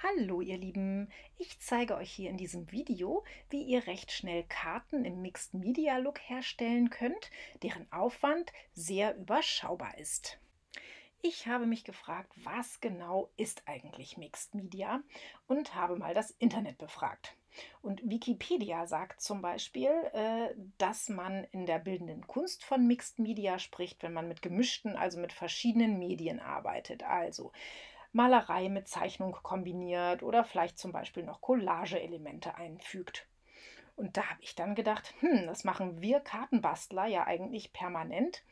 Hallo ihr Lieben, ich zeige euch hier in diesem Video, wie ihr recht schnell Karten im Mixed Media Look herstellen könnt, deren Aufwand sehr überschaubar ist. Ich habe mich gefragt, was genau ist eigentlich Mixed Media und habe mal das Internet befragt. Und Wikipedia sagt zum Beispiel, äh, dass man in der bildenden Kunst von Mixed Media spricht, wenn man mit gemischten, also mit verschiedenen Medien arbeitet. Also Malerei mit Zeichnung kombiniert oder vielleicht zum Beispiel noch Collage-Elemente einfügt. Und da habe ich dann gedacht, hm, das machen wir Kartenbastler ja eigentlich permanent.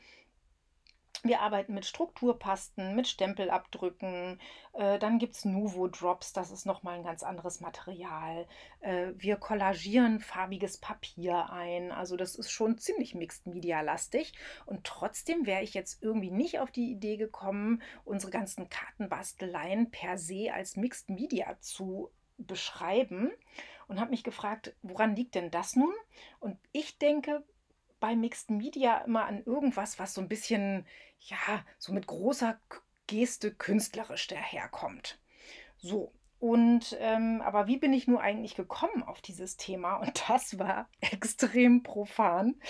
Wir arbeiten mit Strukturpasten, mit Stempelabdrücken. Äh, dann gibt es Nuvo Drops, das ist nochmal ein ganz anderes Material. Äh, wir kollagieren farbiges Papier ein. Also das ist schon ziemlich Mixed Media lastig. Und trotzdem wäre ich jetzt irgendwie nicht auf die Idee gekommen, unsere ganzen Kartenbasteleien per se als Mixed Media zu beschreiben und habe mich gefragt, woran liegt denn das nun? Und ich denke, bei Mixed Media immer an irgendwas, was so ein bisschen, ja, so mit großer Geste künstlerisch daherkommt. So, und ähm, aber wie bin ich nur eigentlich gekommen auf dieses Thema? Und das war extrem profan.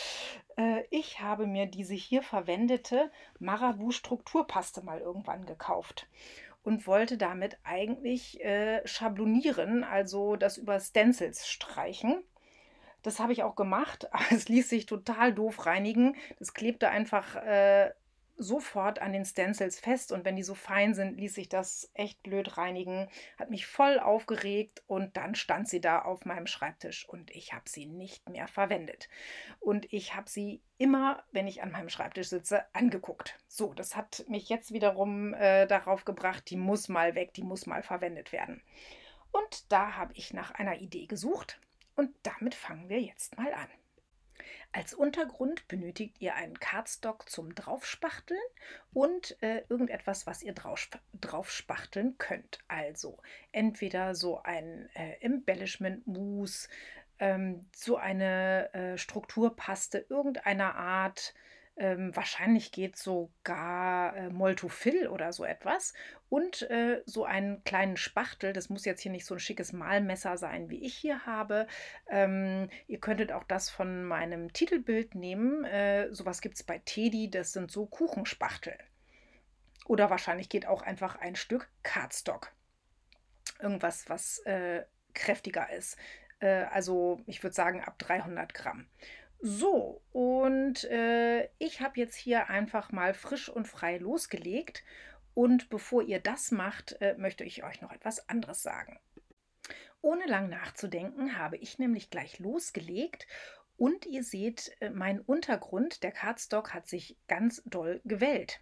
Äh, ich habe mir diese hier verwendete Marabu Strukturpaste mal irgendwann gekauft und wollte damit eigentlich äh, schablonieren, also das über Stencils streichen. Das habe ich auch gemacht, aber es ließ sich total doof reinigen. Das klebte einfach äh, sofort an den Stencils fest und wenn die so fein sind, ließ sich das echt blöd reinigen. Hat mich voll aufgeregt und dann stand sie da auf meinem Schreibtisch und ich habe sie nicht mehr verwendet. Und ich habe sie immer, wenn ich an meinem Schreibtisch sitze, angeguckt. So, das hat mich jetzt wiederum äh, darauf gebracht, die muss mal weg, die muss mal verwendet werden. Und da habe ich nach einer Idee gesucht und damit fangen wir jetzt mal an. Als Untergrund benötigt ihr einen Cardstock zum Draufspachteln und äh, irgendetwas, was ihr draufspachteln könnt. Also entweder so ein äh, Embellishment-Mousse, ähm, so eine äh, Strukturpaste irgendeiner Art, ähm, wahrscheinlich geht sogar äh, Moltofil oder so etwas. Und äh, so einen kleinen Spachtel, das muss jetzt hier nicht so ein schickes Malmesser sein, wie ich hier habe. Ähm, ihr könntet auch das von meinem Titelbild nehmen. Äh, sowas gibt es bei Teddy, das sind so Kuchenspachtel. Oder wahrscheinlich geht auch einfach ein Stück Cardstock. Irgendwas, was äh, kräftiger ist. Äh, also ich würde sagen ab 300 Gramm. So, und äh, ich habe jetzt hier einfach mal frisch und frei losgelegt. Und bevor ihr das macht, äh, möchte ich euch noch etwas anderes sagen. Ohne lang nachzudenken habe ich nämlich gleich losgelegt und ihr seht, äh, mein Untergrund, der Cardstock, hat sich ganz doll gewellt.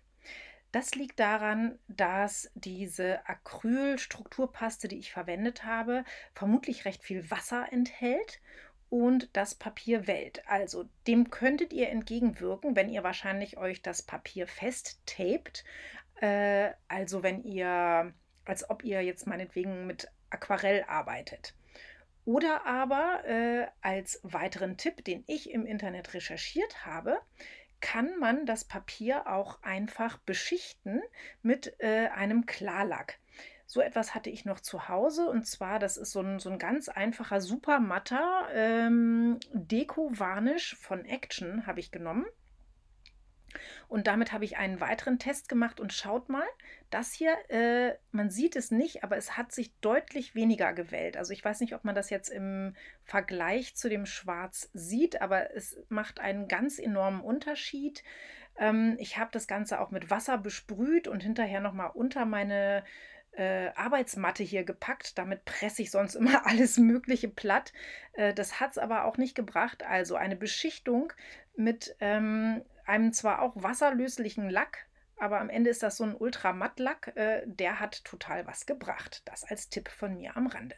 Das liegt daran, dass diese Acrylstrukturpaste, die ich verwendet habe, vermutlich recht viel Wasser enthält und das Papier wellt. Also dem könntet ihr entgegenwirken, wenn ihr wahrscheinlich euch das Papier festtaped. Äh, also wenn ihr, als ob ihr jetzt meinetwegen mit Aquarell arbeitet. Oder aber äh, als weiteren Tipp, den ich im Internet recherchiert habe, kann man das Papier auch einfach beschichten mit äh, einem Klarlack. So etwas hatte ich noch zu Hause und zwar, das ist so ein, so ein ganz einfacher, super matter ähm, Deko-Varnish von Action habe ich genommen. Und damit habe ich einen weiteren Test gemacht und schaut mal, das hier, äh, man sieht es nicht, aber es hat sich deutlich weniger gewellt. Also ich weiß nicht, ob man das jetzt im Vergleich zu dem Schwarz sieht, aber es macht einen ganz enormen Unterschied. Ähm, ich habe das Ganze auch mit Wasser besprüht und hinterher nochmal unter meine äh, Arbeitsmatte hier gepackt. Damit presse ich sonst immer alles Mögliche platt. Äh, das hat es aber auch nicht gebracht. Also eine Beschichtung mit ähm, einem zwar auch wasserlöslichen Lack, aber am Ende ist das so ein Ultramattlack. Äh, der hat total was gebracht. Das als Tipp von mir am Rande.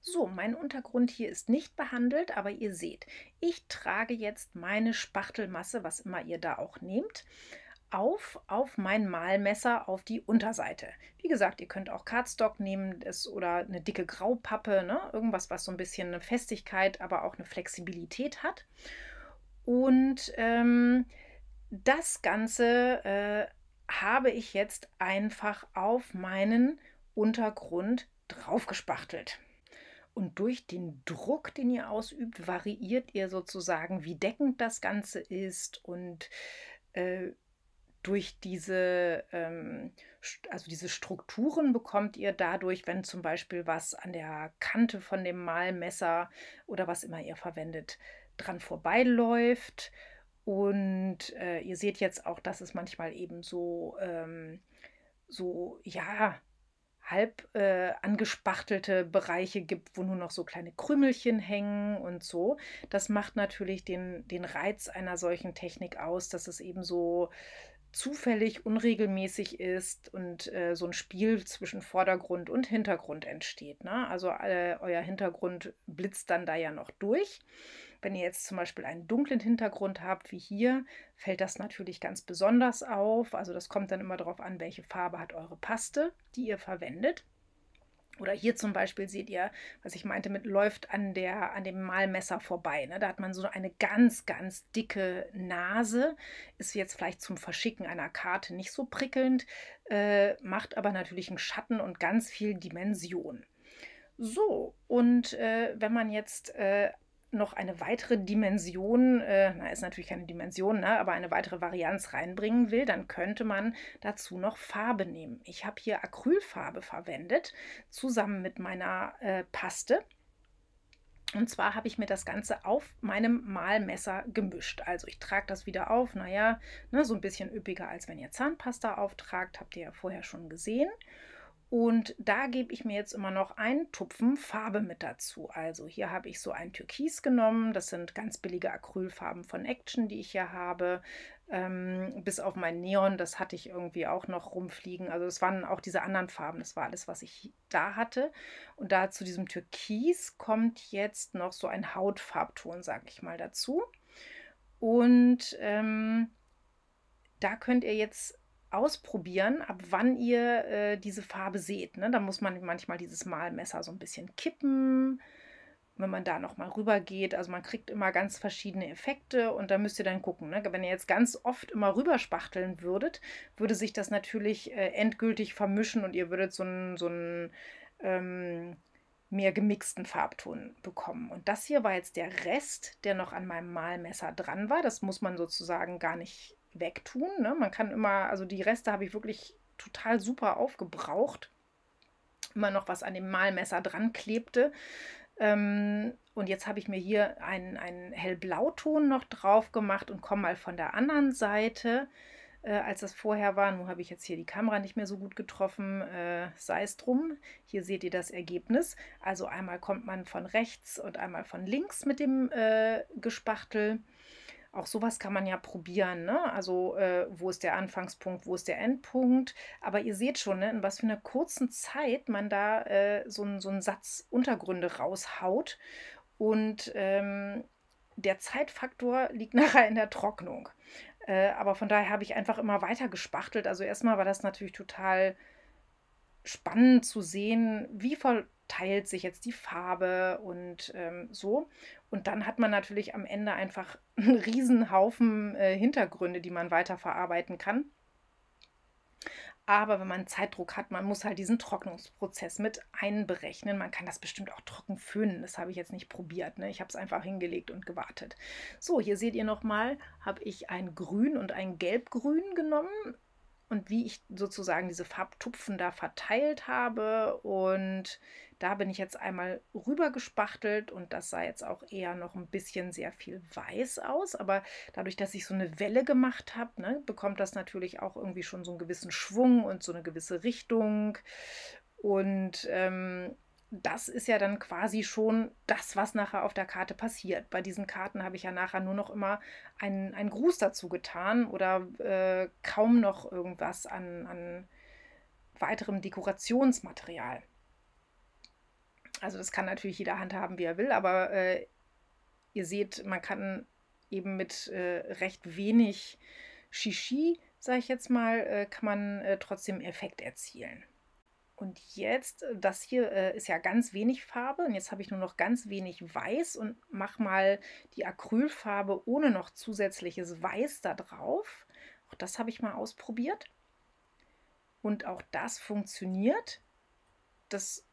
So, mein Untergrund hier ist nicht behandelt, aber ihr seht, ich trage jetzt meine Spachtelmasse, was immer ihr da auch nehmt, auf auf mein Malmesser auf die Unterseite. Wie gesagt, ihr könnt auch Cardstock nehmen das, oder eine dicke Graupappe, ne? irgendwas, was so ein bisschen eine Festigkeit, aber auch eine Flexibilität hat. Und ähm, das Ganze äh, habe ich jetzt einfach auf meinen Untergrund draufgespachtelt. Und durch den Druck, den ihr ausübt, variiert ihr sozusagen, wie deckend das Ganze ist und äh, durch diese, ähm, also diese Strukturen bekommt ihr dadurch, wenn zum Beispiel was an der Kante von dem Malmesser oder was immer ihr verwendet, dran vorbeiläuft. Und äh, ihr seht jetzt auch, dass es manchmal eben so, ähm, so ja, halb äh, angespachtelte Bereiche gibt, wo nur noch so kleine Krümelchen hängen und so. Das macht natürlich den, den Reiz einer solchen Technik aus, dass es eben so zufällig, unregelmäßig ist und äh, so ein Spiel zwischen Vordergrund und Hintergrund entsteht. Ne? Also äh, euer Hintergrund blitzt dann da ja noch durch. Wenn ihr jetzt zum Beispiel einen dunklen Hintergrund habt, wie hier, fällt das natürlich ganz besonders auf. Also das kommt dann immer darauf an, welche Farbe hat eure Paste, die ihr verwendet. Oder hier zum Beispiel seht ihr, was ich meinte mit läuft an, der, an dem Malmesser vorbei. Ne? Da hat man so eine ganz, ganz dicke Nase. Ist jetzt vielleicht zum Verschicken einer Karte nicht so prickelnd, äh, macht aber natürlich einen Schatten und ganz viel Dimension. So, und äh, wenn man jetzt äh, noch eine weitere Dimension, äh, na, ist natürlich keine Dimension, ne, aber eine weitere Varianz reinbringen will, dann könnte man dazu noch Farbe nehmen. Ich habe hier Acrylfarbe verwendet, zusammen mit meiner äh, Paste. Und zwar habe ich mir das Ganze auf meinem Malmesser gemischt. Also ich trage das wieder auf, naja, ne, so ein bisschen üppiger, als wenn ihr Zahnpasta auftragt, habt ihr ja vorher schon gesehen. Und da gebe ich mir jetzt immer noch einen Tupfen Farbe mit dazu. Also hier habe ich so ein Türkis genommen. Das sind ganz billige Acrylfarben von Action, die ich hier habe. Ähm, bis auf mein Neon, das hatte ich irgendwie auch noch rumfliegen. Also das waren auch diese anderen Farben. Das war alles, was ich da hatte. Und da zu diesem Türkis kommt jetzt noch so ein Hautfarbton, sage ich mal, dazu. Und ähm, da könnt ihr jetzt ausprobieren, ab wann ihr äh, diese Farbe seht. Ne? Da muss man manchmal dieses Malmesser so ein bisschen kippen, wenn man da nochmal rüber geht. Also man kriegt immer ganz verschiedene Effekte und da müsst ihr dann gucken. Ne? Wenn ihr jetzt ganz oft immer rüberspachteln würdet, würde sich das natürlich äh, endgültig vermischen und ihr würdet so einen so ähm, mehr gemixten Farbton bekommen. Und das hier war jetzt der Rest, der noch an meinem Malmesser dran war. Das muss man sozusagen gar nicht wegtun. Ne? Man kann immer, also die Reste habe ich wirklich total super aufgebraucht. Immer noch was an dem Mahlmesser dran klebte. Ähm, und jetzt habe ich mir hier einen, einen hellblauton noch drauf gemacht und komme mal von der anderen Seite, äh, als das vorher war. Nun habe ich jetzt hier die Kamera nicht mehr so gut getroffen, äh, sei es drum. Hier seht ihr das Ergebnis. Also einmal kommt man von rechts und einmal von links mit dem äh, Gespachtel auch sowas kann man ja probieren. Ne? Also äh, wo ist der Anfangspunkt, wo ist der Endpunkt. Aber ihr seht schon, ne, in was für einer kurzen Zeit man da äh, so, ein, so einen Satz Untergründe raushaut. Und ähm, der Zeitfaktor liegt nachher in der Trocknung. Äh, aber von daher habe ich einfach immer weiter gespachtelt. Also erstmal war das natürlich total spannend zu sehen, wie verteilt sich jetzt die Farbe und ähm, so. Und dann hat man natürlich am Ende einfach einen riesen Haufen äh, Hintergründe, die man weiterverarbeiten kann. Aber wenn man Zeitdruck hat, man muss halt diesen Trocknungsprozess mit einberechnen. Man kann das bestimmt auch trocken föhnen. Das habe ich jetzt nicht probiert. Ne? Ich habe es einfach hingelegt und gewartet. So, hier seht ihr nochmal, habe ich ein Grün und ein Gelbgrün genommen und wie ich sozusagen diese Farbtupfen da verteilt habe. Und da bin ich jetzt einmal rüber gespachtelt und das sah jetzt auch eher noch ein bisschen sehr viel weiß aus. Aber dadurch, dass ich so eine Welle gemacht habe, ne, bekommt das natürlich auch irgendwie schon so einen gewissen Schwung und so eine gewisse Richtung. Und ähm, das ist ja dann quasi schon das, was nachher auf der Karte passiert. Bei diesen Karten habe ich ja nachher nur noch immer einen, einen Gruß dazu getan oder äh, kaum noch irgendwas an, an weiterem Dekorationsmaterial. Also das kann natürlich jeder handhaben, wie er will, aber äh, ihr seht, man kann eben mit äh, recht wenig Shishi, sage ich jetzt mal, äh, kann man äh, trotzdem Effekt erzielen. Und jetzt, äh, das hier äh, ist ja ganz wenig Farbe und jetzt habe ich nur noch ganz wenig Weiß und mache mal die Acrylfarbe ohne noch zusätzliches Weiß da drauf. Auch das habe ich mal ausprobiert. Und auch das funktioniert. Das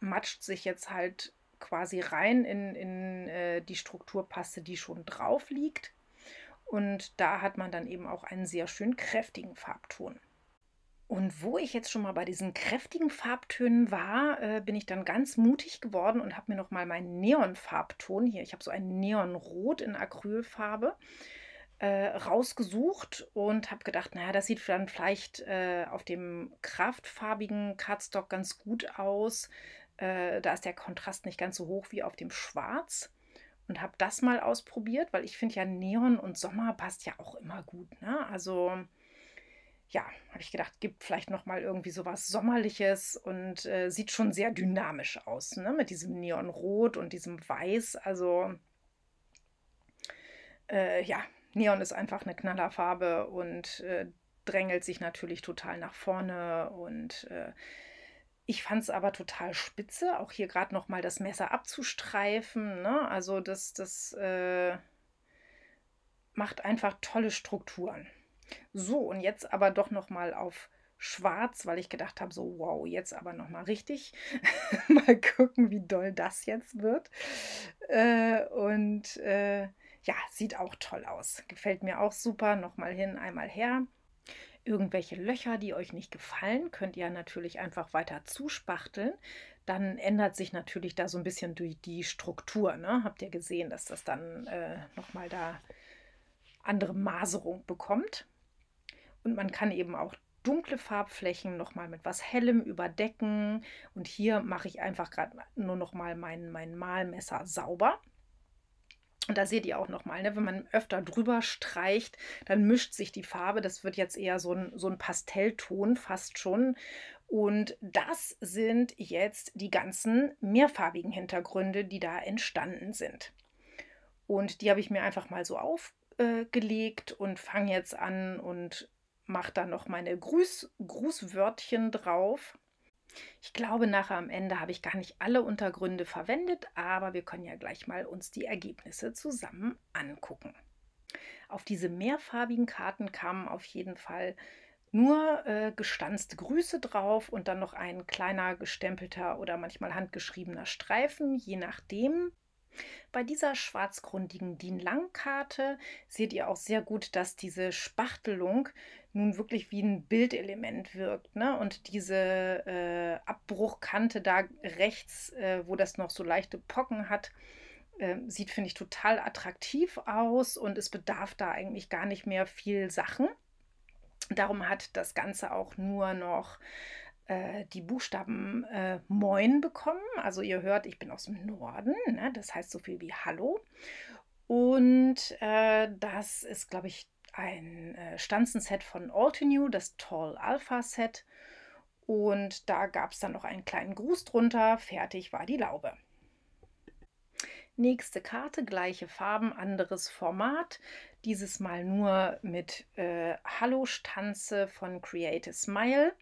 matscht sich jetzt halt quasi rein in, in äh, die Strukturpaste, die schon drauf liegt. Und da hat man dann eben auch einen sehr schön kräftigen Farbton. Und wo ich jetzt schon mal bei diesen kräftigen Farbtönen war, äh, bin ich dann ganz mutig geworden und habe mir nochmal meinen Neonfarbton hier, ich habe so ein Neonrot in Acrylfarbe, äh, rausgesucht und habe gedacht, naja, das sieht dann vielleicht äh, auf dem kraftfarbigen Cardstock ganz gut aus. Äh, da ist der Kontrast nicht ganz so hoch wie auf dem Schwarz und habe das mal ausprobiert, weil ich finde ja Neon und Sommer passt ja auch immer gut. Ne? Also ja, habe ich gedacht, gibt vielleicht noch mal irgendwie sowas Sommerliches und äh, sieht schon sehr dynamisch aus, ne? mit diesem Neonrot und diesem Weiß. Also äh, ja, Neon ist einfach eine Knallerfarbe und äh, drängelt sich natürlich total nach vorne und äh, ich fand es aber total spitze, auch hier gerade noch mal das Messer abzustreifen. Ne? Also das, das äh, macht einfach tolle Strukturen. So, und jetzt aber doch nochmal auf schwarz, weil ich gedacht habe, so wow, jetzt aber nochmal richtig. mal gucken, wie doll das jetzt wird. Äh, und äh, ja, sieht auch toll aus. Gefällt mir auch super. Nochmal hin, einmal her. Irgendwelche Löcher, die euch nicht gefallen, könnt ihr natürlich einfach weiter zuspachteln. Dann ändert sich natürlich da so ein bisschen durch die Struktur. Ne? Habt ihr gesehen, dass das dann äh, nochmal da andere Maserung bekommt. Und man kann eben auch dunkle Farbflächen nochmal mit was Hellem überdecken. Und hier mache ich einfach gerade nur nochmal mein, mein Malmesser sauber. Und da seht ihr auch nochmal, ne, wenn man öfter drüber streicht, dann mischt sich die Farbe. Das wird jetzt eher so ein, so ein Pastellton fast schon. Und das sind jetzt die ganzen mehrfarbigen Hintergründe, die da entstanden sind. Und die habe ich mir einfach mal so aufgelegt und fange jetzt an und mache dann noch meine Gruß, Grußwörtchen drauf. Ich glaube, nachher am Ende habe ich gar nicht alle Untergründe verwendet, aber wir können ja gleich mal uns die Ergebnisse zusammen angucken. Auf diese mehrfarbigen Karten kamen auf jeden Fall nur äh, gestanzte Grüße drauf und dann noch ein kleiner gestempelter oder manchmal handgeschriebener Streifen, je nachdem. Bei dieser schwarzgrundigen DIN-Lang-Karte seht ihr auch sehr gut, dass diese Spachtelung nun wirklich wie ein Bildelement wirkt. Ne? Und diese äh, Abbruchkante da rechts, äh, wo das noch so leichte Pocken hat, äh, sieht, finde ich, total attraktiv aus und es bedarf da eigentlich gar nicht mehr viel Sachen. Darum hat das Ganze auch nur noch äh, die Buchstaben äh, Moin bekommen. Also ihr hört, ich bin aus dem Norden, ne? das heißt so viel wie Hallo. Und äh, das ist, glaube ich, ein äh, Stanzenset von Altenew, das Tall Alpha Set. Und da gab es dann noch einen kleinen Gruß drunter. Fertig war die Laube. Nächste Karte, gleiche Farben, anderes Format. Dieses Mal nur mit äh, Hallo-Stanze von Create a Smile.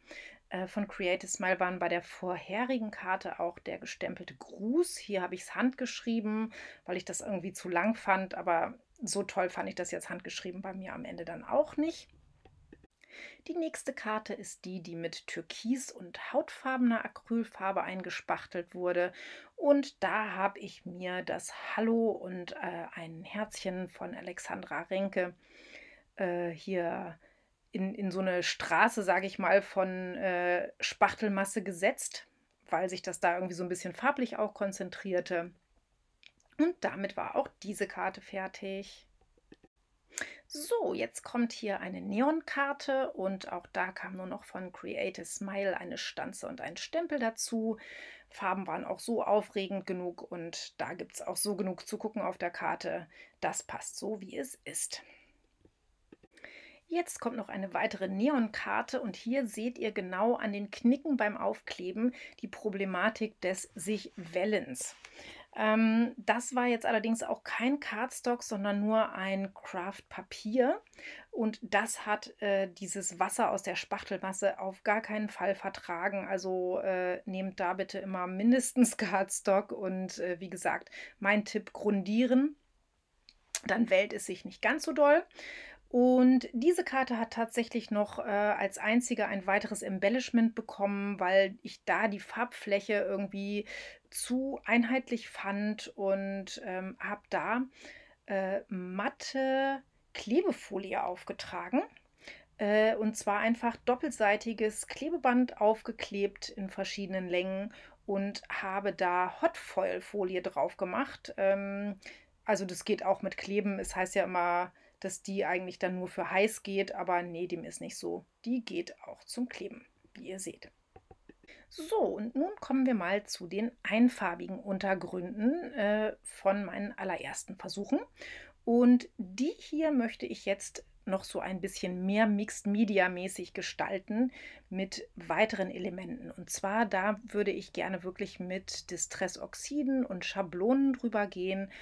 Äh, von Create a Smile waren bei der vorherigen Karte auch der gestempelte Gruß. Hier habe ich es handgeschrieben, weil ich das irgendwie zu lang fand, aber so toll fand ich das jetzt handgeschrieben bei mir am Ende dann auch nicht. Die nächste Karte ist die, die mit türkis und hautfarbener Acrylfarbe eingespachtelt wurde. Und da habe ich mir das Hallo und äh, ein Herzchen von Alexandra Renke äh, hier in, in so eine Straße, sage ich mal, von äh, Spachtelmasse gesetzt, weil sich das da irgendwie so ein bisschen farblich auch konzentrierte. Und damit war auch diese Karte fertig. So, jetzt kommt hier eine Neonkarte und auch da kam nur noch von Create a Smile eine Stanze und ein Stempel dazu. Farben waren auch so aufregend genug und da gibt es auch so genug zu gucken auf der Karte. Das passt so, wie es ist. Jetzt kommt noch eine weitere Neonkarte und hier seht ihr genau an den Knicken beim Aufkleben die Problematik des sich Wellens. Ähm, das war jetzt allerdings auch kein Cardstock, sondern nur ein Craft-Papier. Und das hat äh, dieses Wasser aus der Spachtelmasse auf gar keinen Fall vertragen. Also äh, nehmt da bitte immer mindestens Cardstock und äh, wie gesagt, mein Tipp grundieren. Dann wählt es sich nicht ganz so doll. Und diese Karte hat tatsächlich noch äh, als einzige ein weiteres Embellishment bekommen, weil ich da die Farbfläche irgendwie zu einheitlich fand und ähm, habe da äh, matte Klebefolie aufgetragen. Äh, und zwar einfach doppelseitiges Klebeband aufgeklebt in verschiedenen Längen und habe da Hotfoil-Folie drauf gemacht. Ähm, also das geht auch mit Kleben. Es heißt ja immer, dass die eigentlich dann nur für heiß geht, aber nee, dem ist nicht so. Die geht auch zum Kleben, wie ihr seht. So, und nun kommen wir mal zu den einfarbigen Untergründen äh, von meinen allerersten Versuchen. Und die hier möchte ich jetzt noch so ein bisschen mehr Mixed Media mäßig gestalten mit weiteren Elementen. Und zwar da würde ich gerne wirklich mit Distressoxiden und Schablonen drüber gehen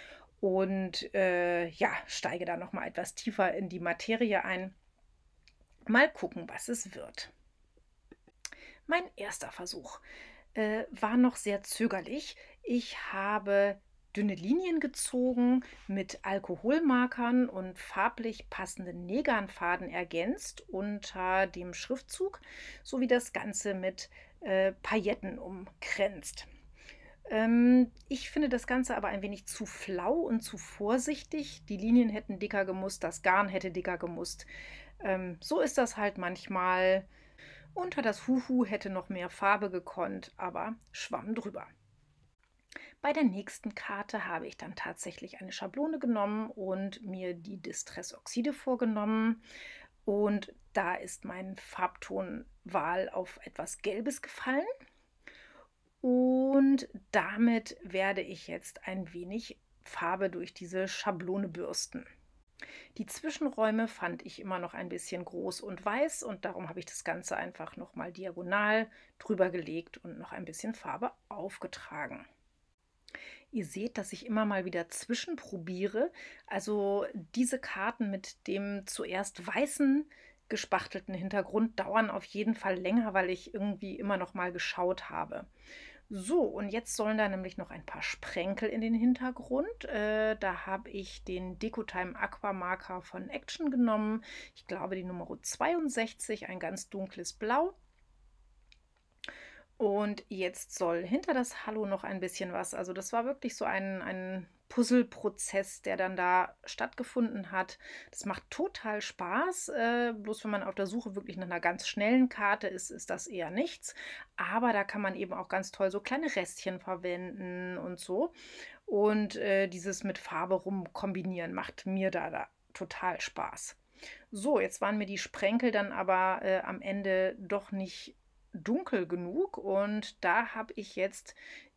und äh, ja, steige da nochmal etwas tiefer in die Materie ein. Mal gucken, was es wird. Mein erster Versuch äh, war noch sehr zögerlich. Ich habe dünne Linien gezogen, mit Alkoholmarkern und farblich passenden Negernfaden ergänzt unter dem Schriftzug, sowie das Ganze mit äh, Pailletten umkränzt. Ähm, ich finde das Ganze aber ein wenig zu flau und zu vorsichtig. Die Linien hätten dicker gemusst, das Garn hätte dicker gemusst. Ähm, so ist das halt manchmal unter das Huhu hätte noch mehr Farbe gekonnt, aber schwamm drüber. Bei der nächsten Karte habe ich dann tatsächlich eine Schablone genommen und mir die Distressoxide vorgenommen. Und da ist mein Farbtonwahl auf etwas Gelbes gefallen. Und damit werde ich jetzt ein wenig Farbe durch diese Schablone bürsten. Die Zwischenräume fand ich immer noch ein bisschen groß und weiß und darum habe ich das Ganze einfach nochmal diagonal drüber gelegt und noch ein bisschen Farbe aufgetragen. Ihr seht, dass ich immer mal wieder zwischenprobiere. Also diese Karten mit dem zuerst weißen gespachtelten Hintergrund dauern auf jeden Fall länger, weil ich irgendwie immer noch mal geschaut habe. So, und jetzt sollen da nämlich noch ein paar Sprenkel in den Hintergrund. Äh, da habe ich den Decotime Aquamarker von Action genommen. Ich glaube die Nummer 62, ein ganz dunkles Blau. Und jetzt soll hinter das Hallo noch ein bisschen was. Also das war wirklich so ein, ein Puzzleprozess, der dann da stattgefunden hat. Das macht total Spaß. Äh, bloß wenn man auf der Suche wirklich nach einer ganz schnellen Karte ist, ist das eher nichts. Aber da kann man eben auch ganz toll so kleine Restchen verwenden und so. Und äh, dieses mit Farbe rumkombinieren macht mir da, da total Spaß. So, jetzt waren mir die Sprenkel dann aber äh, am Ende doch nicht dunkel genug und da habe ich jetzt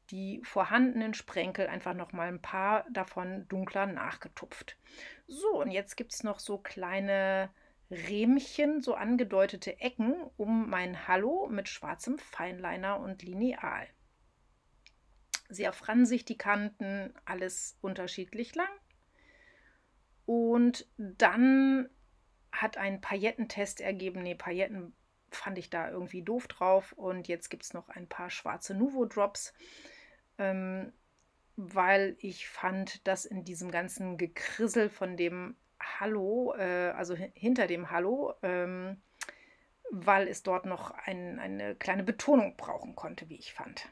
die vorhandenen Sprenkel einfach noch mal ein paar davon dunkler nachgetupft. So, und jetzt gibt es noch so kleine Rähmchen, so angedeutete Ecken um mein Hallo mit schwarzem Feinliner und Lineal. Sie erfrannen sich die Kanten, alles unterschiedlich lang. Und dann hat ein Paillettentest ergeben, nee, Pailletten fand ich da irgendwie doof drauf. Und jetzt gibt es noch ein paar schwarze Nuvo-Drops, ähm, weil ich fand, dass in diesem ganzen Gekrissel von dem Hallo, äh, also hinter dem Hallo, ähm, weil es dort noch ein, eine kleine Betonung brauchen konnte, wie ich fand.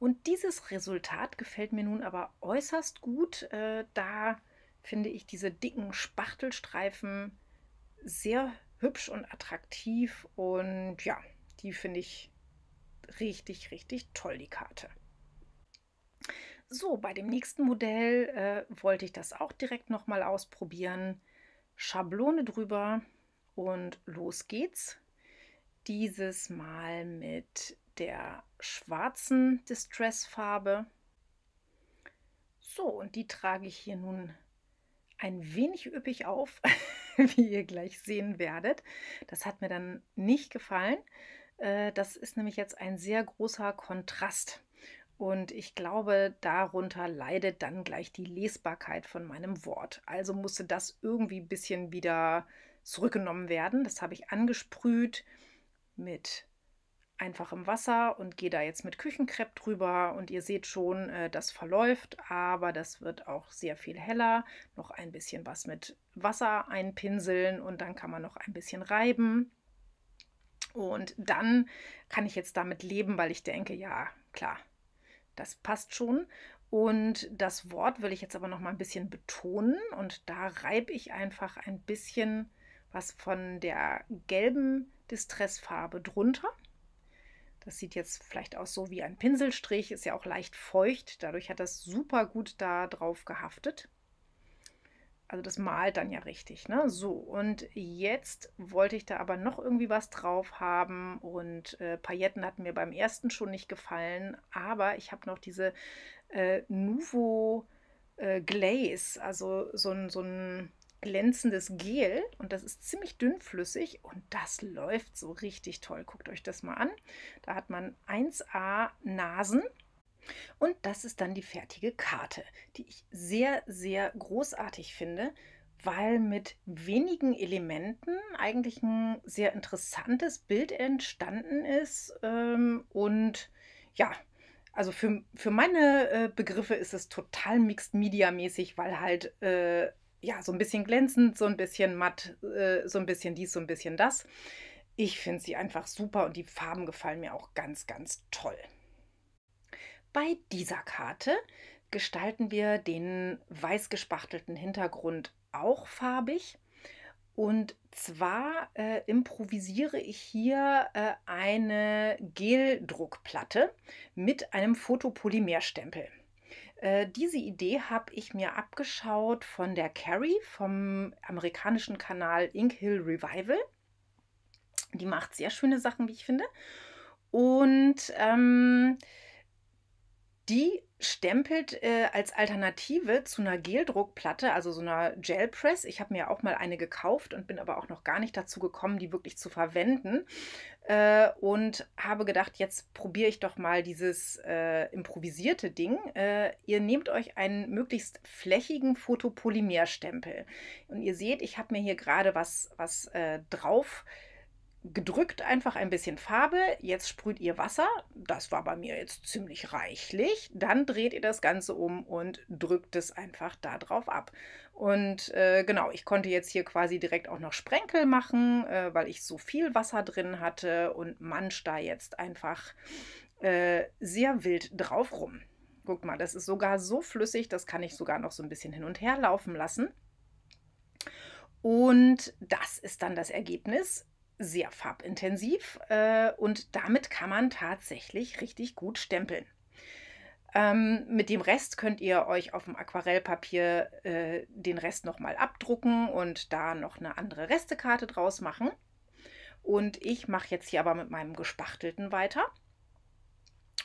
Und dieses Resultat gefällt mir nun aber äußerst gut. Äh, da finde ich diese dicken Spachtelstreifen sehr hübsch und attraktiv und ja, die finde ich richtig, richtig toll, die Karte. So, bei dem nächsten Modell äh, wollte ich das auch direkt nochmal ausprobieren. Schablone drüber und los geht's. Dieses Mal mit der schwarzen Distress-Farbe. So, und die trage ich hier nun ein wenig üppig auf. wie ihr gleich sehen werdet. Das hat mir dann nicht gefallen. Äh, das ist nämlich jetzt ein sehr großer Kontrast. Und ich glaube, darunter leidet dann gleich die Lesbarkeit von meinem Wort. Also musste das irgendwie ein bisschen wieder zurückgenommen werden. Das habe ich angesprüht mit einfachem Wasser und gehe da jetzt mit Küchenkrepp drüber. Und ihr seht schon, äh, das verläuft, aber das wird auch sehr viel heller. Noch ein bisschen was mit Wasser einpinseln und dann kann man noch ein bisschen reiben. Und dann kann ich jetzt damit leben, weil ich denke, ja, klar, das passt schon. Und das Wort will ich jetzt aber noch mal ein bisschen betonen und da reibe ich einfach ein bisschen was von der gelben Distressfarbe drunter. Das sieht jetzt vielleicht aus so wie ein Pinselstrich, ist ja auch leicht feucht, dadurch hat das super gut da drauf gehaftet also das malt dann ja richtig, ne? So, und jetzt wollte ich da aber noch irgendwie was drauf haben und äh, Pailletten hatten mir beim ersten schon nicht gefallen, aber ich habe noch diese äh, Nouveau äh, Glaze, also so ein, so ein glänzendes Gel und das ist ziemlich dünnflüssig und das läuft so richtig toll. Guckt euch das mal an. Da hat man 1A Nasen und das ist dann die fertige Karte, die ich sehr, sehr großartig finde, weil mit wenigen Elementen eigentlich ein sehr interessantes Bild entstanden ist. Ähm, und ja, also für, für meine äh, Begriffe ist es total mixed media mäßig, weil halt äh, ja so ein bisschen glänzend, so ein bisschen matt, äh, so ein bisschen dies, so ein bisschen das. Ich finde sie einfach super und die Farben gefallen mir auch ganz, ganz toll. Bei dieser Karte gestalten wir den weiß gespachtelten Hintergrund auch farbig. Und zwar äh, improvisiere ich hier äh, eine Geldruckplatte mit einem Fotopolymerstempel. Äh, diese Idee habe ich mir abgeschaut von der Carrie vom amerikanischen Kanal Ink Hill Revival. Die macht sehr schöne Sachen, wie ich finde. Und ähm, die stempelt äh, als Alternative zu einer Geldruckplatte, also so einer Gelpress. Ich habe mir auch mal eine gekauft und bin aber auch noch gar nicht dazu gekommen, die wirklich zu verwenden. Äh, und habe gedacht, jetzt probiere ich doch mal dieses äh, improvisierte Ding. Äh, ihr nehmt euch einen möglichst flächigen Fotopolymerstempel. Und ihr seht, ich habe mir hier gerade was, was äh, drauf äh, gedrückt einfach ein bisschen Farbe. Jetzt sprüht ihr Wasser. Das war bei mir jetzt ziemlich reichlich. Dann dreht ihr das Ganze um und drückt es einfach da drauf ab. Und äh, genau, ich konnte jetzt hier quasi direkt auch noch Sprenkel machen, äh, weil ich so viel Wasser drin hatte und manch da jetzt einfach äh, sehr wild drauf rum. Guckt mal, das ist sogar so flüssig, das kann ich sogar noch so ein bisschen hin und her laufen lassen. Und das ist dann das Ergebnis sehr farbintensiv äh, und damit kann man tatsächlich richtig gut stempeln. Ähm, mit dem Rest könnt ihr euch auf dem Aquarellpapier äh, den Rest nochmal abdrucken und da noch eine andere Restekarte draus machen. Und ich mache jetzt hier aber mit meinem Gespachtelten weiter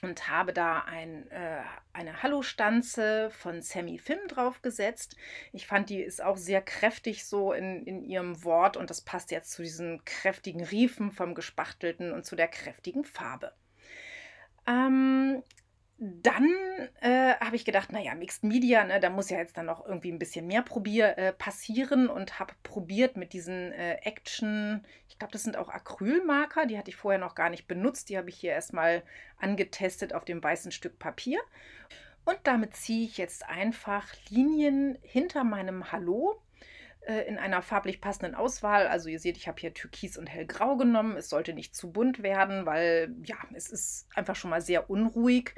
und habe da ein, äh, eine Hallo-Stanze von Sammy Fim draufgesetzt. Ich fand, die ist auch sehr kräftig so in, in ihrem Wort und das passt jetzt zu diesen kräftigen Riefen vom Gespachtelten und zu der kräftigen Farbe. Ähm, dann äh, habe ich gedacht, naja, Mixed Media, ne, da muss ja jetzt dann noch irgendwie ein bisschen mehr probier, äh, passieren und habe probiert mit diesen äh, Action, ich glaube, das sind auch Acrylmarker, die hatte ich vorher noch gar nicht benutzt, die habe ich hier erstmal angetestet auf dem weißen Stück Papier. Und damit ziehe ich jetzt einfach Linien hinter meinem Hallo äh, in einer farblich passenden Auswahl. Also ihr seht, ich habe hier Türkis und Hellgrau genommen. Es sollte nicht zu bunt werden, weil ja, es ist einfach schon mal sehr unruhig,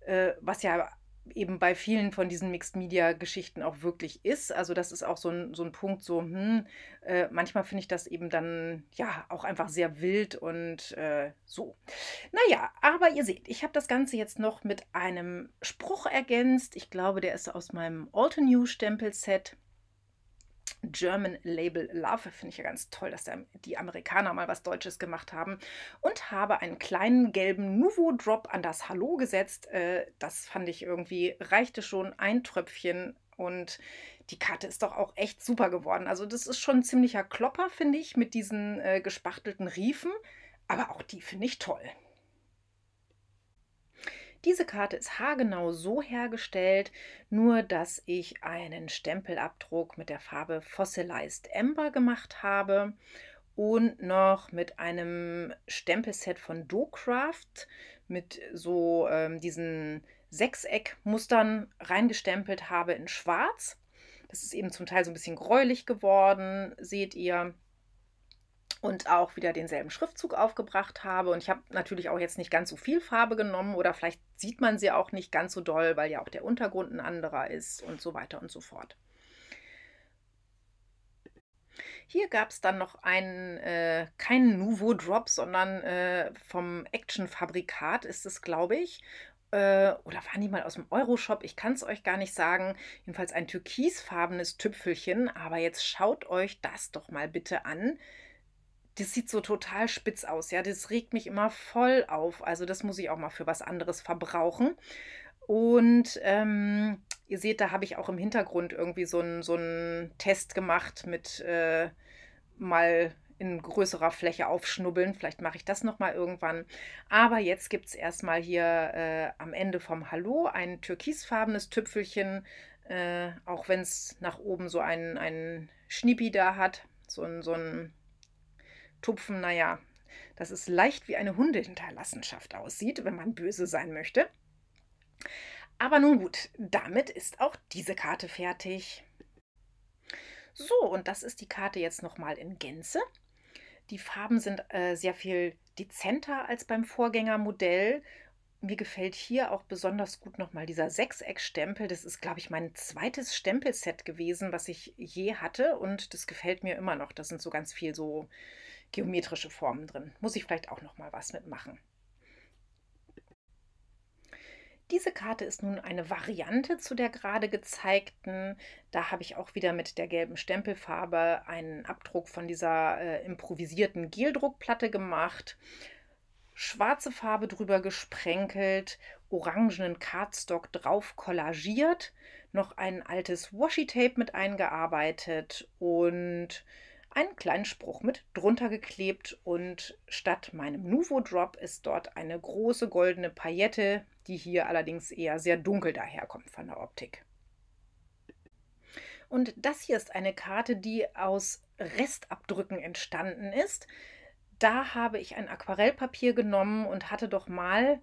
äh, was ja eben bei vielen von diesen Mixed-Media-Geschichten auch wirklich ist. Also das ist auch so ein, so ein Punkt, so, hm, äh, manchmal finde ich das eben dann, ja, auch einfach sehr wild und äh, so. Naja, aber ihr seht, ich habe das Ganze jetzt noch mit einem Spruch ergänzt. Ich glaube, der ist aus meinem alter new stempel set German Label Love. Finde ich ja ganz toll, dass die Amerikaner mal was Deutsches gemacht haben. Und habe einen kleinen gelben Nouveau-Drop an das Hallo gesetzt. Äh, das fand ich irgendwie, reichte schon ein Tröpfchen. Und die Karte ist doch auch echt super geworden. Also das ist schon ein ziemlicher Klopper, finde ich, mit diesen äh, gespachtelten Riefen. Aber auch die finde ich toll. Diese Karte ist haargenau so hergestellt, nur dass ich einen Stempelabdruck mit der Farbe Fossilized Ember gemacht habe und noch mit einem Stempelset von DoCraft mit so ähm, diesen Sechseckmustern reingestempelt habe in Schwarz. Das ist eben zum Teil so ein bisschen gräulich geworden, seht ihr und auch wieder denselben Schriftzug aufgebracht habe. Und ich habe natürlich auch jetzt nicht ganz so viel Farbe genommen oder vielleicht sieht man sie auch nicht ganz so doll, weil ja auch der Untergrund ein anderer ist und so weiter und so fort. Hier gab es dann noch einen, äh, keinen Nouveau Drop, sondern äh, vom Action Fabrikat ist es, glaube ich. Äh, oder waren die mal aus dem Euroshop? Ich kann es euch gar nicht sagen. Jedenfalls ein türkisfarbenes Tüpfelchen. Aber jetzt schaut euch das doch mal bitte an das sieht so total spitz aus. Ja, das regt mich immer voll auf. Also das muss ich auch mal für was anderes verbrauchen. Und ähm, ihr seht, da habe ich auch im Hintergrund irgendwie so einen so Test gemacht mit äh, mal in größerer Fläche aufschnubbeln. Vielleicht mache ich das nochmal irgendwann. Aber jetzt gibt es erstmal hier äh, am Ende vom Hallo ein türkisfarbenes Tüpfelchen, äh, auch wenn es nach oben so einen, einen Schnippi da hat, so ein, so ein Tupfen, naja, das ist leicht wie eine Hundehinterlassenschaft aussieht, wenn man böse sein möchte. Aber nun gut, damit ist auch diese Karte fertig. So, und das ist die Karte jetzt nochmal in Gänze. Die Farben sind äh, sehr viel dezenter als beim Vorgängermodell. Mir gefällt hier auch besonders gut nochmal dieser Sechseckstempel. Das ist, glaube ich, mein zweites Stempelset gewesen, was ich je hatte. Und das gefällt mir immer noch. Das sind so ganz viel so geometrische Formen drin. Muss ich vielleicht auch noch mal was mitmachen. Diese Karte ist nun eine Variante zu der gerade gezeigten. Da habe ich auch wieder mit der gelben Stempelfarbe einen Abdruck von dieser äh, improvisierten Geldruckplatte gemacht. Schwarze Farbe drüber gesprenkelt, orangenen Cardstock drauf kollagiert, noch ein altes Washi-Tape mit eingearbeitet und einen kleinen Spruch mit drunter geklebt und statt meinem Nouveau Drop ist dort eine große goldene Paillette, die hier allerdings eher sehr dunkel daherkommt von der Optik. Und das hier ist eine Karte, die aus Restabdrücken entstanden ist. Da habe ich ein Aquarellpapier genommen und hatte doch mal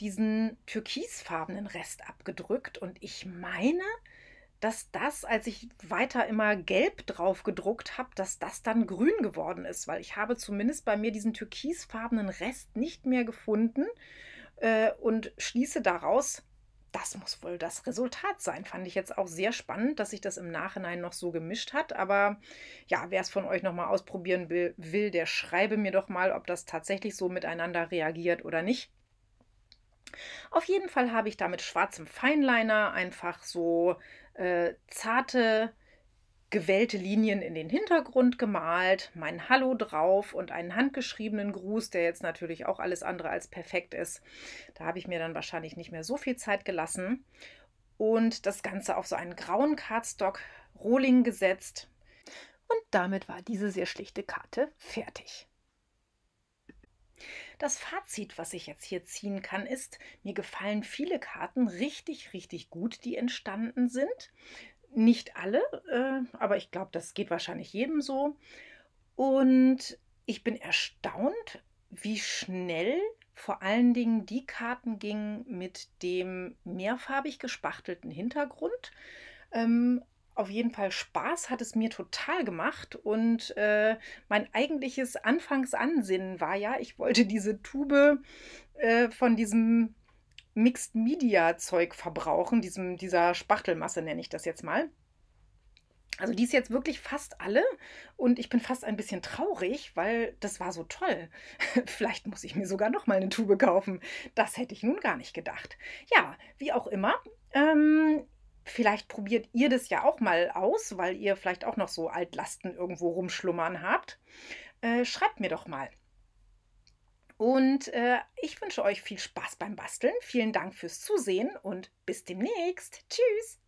diesen türkisfarbenen Rest abgedrückt und ich meine, dass das, als ich weiter immer gelb drauf gedruckt habe, dass das dann grün geworden ist, weil ich habe zumindest bei mir diesen türkisfarbenen Rest nicht mehr gefunden äh, und schließe daraus, das muss wohl das Resultat sein. Fand ich jetzt auch sehr spannend, dass sich das im Nachhinein noch so gemischt hat. Aber ja, wer es von euch nochmal ausprobieren will, der schreibe mir doch mal, ob das tatsächlich so miteinander reagiert oder nicht. Auf jeden Fall habe ich da mit schwarzem Feinliner einfach so äh, zarte, gewellte Linien in den Hintergrund gemalt, mein Hallo drauf und einen handgeschriebenen Gruß, der jetzt natürlich auch alles andere als perfekt ist. Da habe ich mir dann wahrscheinlich nicht mehr so viel Zeit gelassen. Und das Ganze auf so einen grauen Cardstock Rohling gesetzt. Und damit war diese sehr schlichte Karte fertig. Das Fazit, was ich jetzt hier ziehen kann, ist, mir gefallen viele Karten richtig, richtig gut, die entstanden sind. Nicht alle, äh, aber ich glaube, das geht wahrscheinlich jedem so. Und ich bin erstaunt, wie schnell vor allen Dingen die Karten gingen mit dem mehrfarbig gespachtelten Hintergrund. Ähm, auf jeden Fall Spaß hat es mir total gemacht und äh, mein eigentliches Anfangsansinnen war ja, ich wollte diese Tube äh, von diesem Mixed Media Zeug verbrauchen, diesem, dieser Spachtelmasse nenne ich das jetzt mal. Also die ist jetzt wirklich fast alle und ich bin fast ein bisschen traurig, weil das war so toll. Vielleicht muss ich mir sogar noch mal eine Tube kaufen. Das hätte ich nun gar nicht gedacht. Ja, wie auch immer. Ähm, Vielleicht probiert ihr das ja auch mal aus, weil ihr vielleicht auch noch so Altlasten irgendwo rumschlummern habt. Äh, schreibt mir doch mal. Und äh, ich wünsche euch viel Spaß beim Basteln. Vielen Dank fürs Zusehen und bis demnächst. Tschüss.